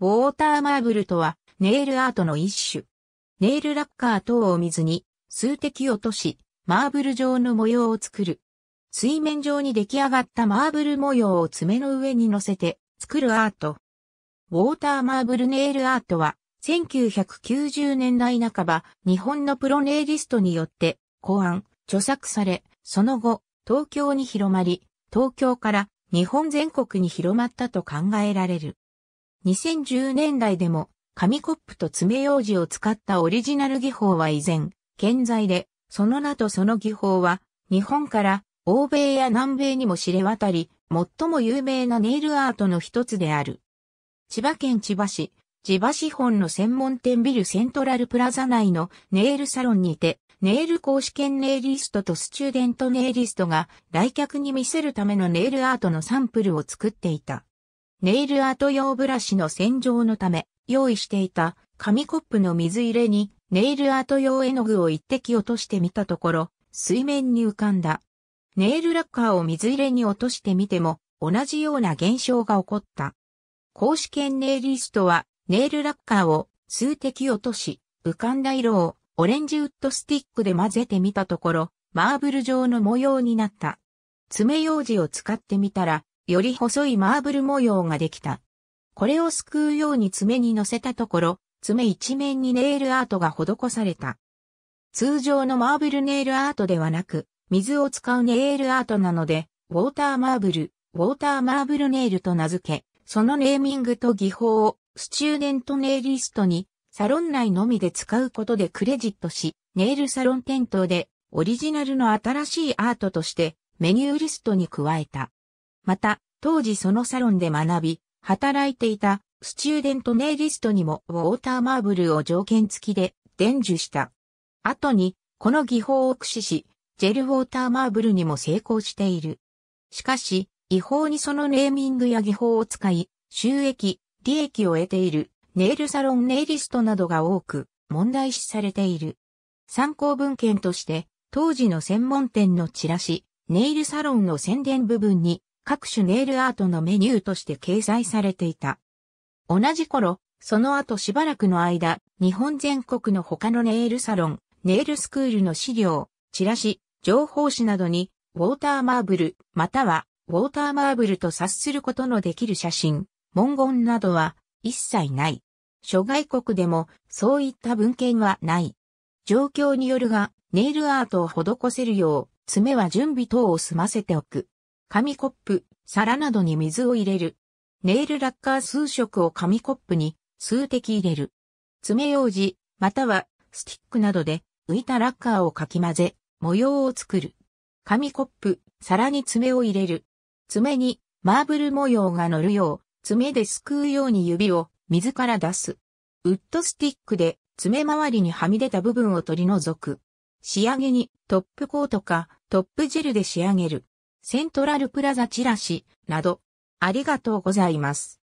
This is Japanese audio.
ウォーターマーブルとは、ネイルアートの一種。ネイルラッカー等を水に、数滴落とし、マーブル状の模様を作る。水面上に出来上がったマーブル模様を爪の上に乗せて、作るアート。ウォーターマーブルネイルアートは、1990年代半ば、日本のプロネイリストによって、考案、著作され、その後、東京に広まり、東京から日本全国に広まったと考えられる。2010年代でも紙コップと爪楊枝を使ったオリジナル技法は依然、健在で、その名とその技法は、日本から欧米や南米にも知れ渡り、最も有名なネイルアートの一つである。千葉県千葉市、千葉市本の専門店ビルセントラルプラザ内のネイルサロンにて、ネイル講師兼ネイリストとスチューデントネイリストが来客に見せるためのネイルアートのサンプルを作っていた。ネイルアート用ブラシの洗浄のため、用意していた紙コップの水入れにネイルアート用絵の具を一滴落としてみたところ、水面に浮かんだ。ネイルラッカーを水入れに落としてみても、同じような現象が起こった。公式圏。ネイリストは、ネイルラッカーを数滴落とし、浮かんだ色をオレンジウッドスティックで混ぜてみたところ、マーブル状の模様になった。爪楊枝を使ってみたら、より細いマーブル模様ができた。これをすくうように爪に乗せたところ、爪一面にネイルアートが施された。通常のマーブルネイルアートではなく、水を使うネイルアートなので、ウォーターマーブル、ウォーターマーブルネイルと名付け、そのネーミングと技法をスチューデントネイリストにサロン内のみで使うことでクレジットし、ネイルサロン店頭でオリジナルの新しいアートとしてメニューリストに加えた。また、当時そのサロンで学び、働いていたスチューデントネイリストにもウォーターマーブルを条件付きで伝授した。後に、この技法を駆使し、ジェルウォーターマーブルにも成功している。しかし、違法にそのネーミングや技法を使い、収益、利益を得ているネイルサロンネイリストなどが多く問題視されている。参考文献として、当時の専門店のチラシ、ネイルサロンの宣伝部分に各種ネイルアートのメニューとして掲載されていた。同じ頃、その後しばらくの間、日本全国の他のネイルサロン、ネイルスクールの資料、チラシ、情報誌などに、ウォーターマーブル、または、ウォーターマーブルと察することのできる写真、文言などは一切ない。諸外国でもそういった文献はない。状況によるが、ネイルアートを施せるよう、爪は準備等を済ませておく。紙コップ、皿などに水を入れる。ネイルラッカー数色を紙コップに数滴入れる。爪楊枝、またはスティックなどで浮いたラッカーをかき混ぜ、模様を作る。紙コップ、皿に爪を入れる。爪にマーブル模様が乗るよう、爪ですくうように指を水から出す。ウッドスティックで爪周りにはみ出た部分を取り除く。仕上げにトップコートかトップジェルで仕上げる。セントラルプラザチラシなど、ありがとうございます。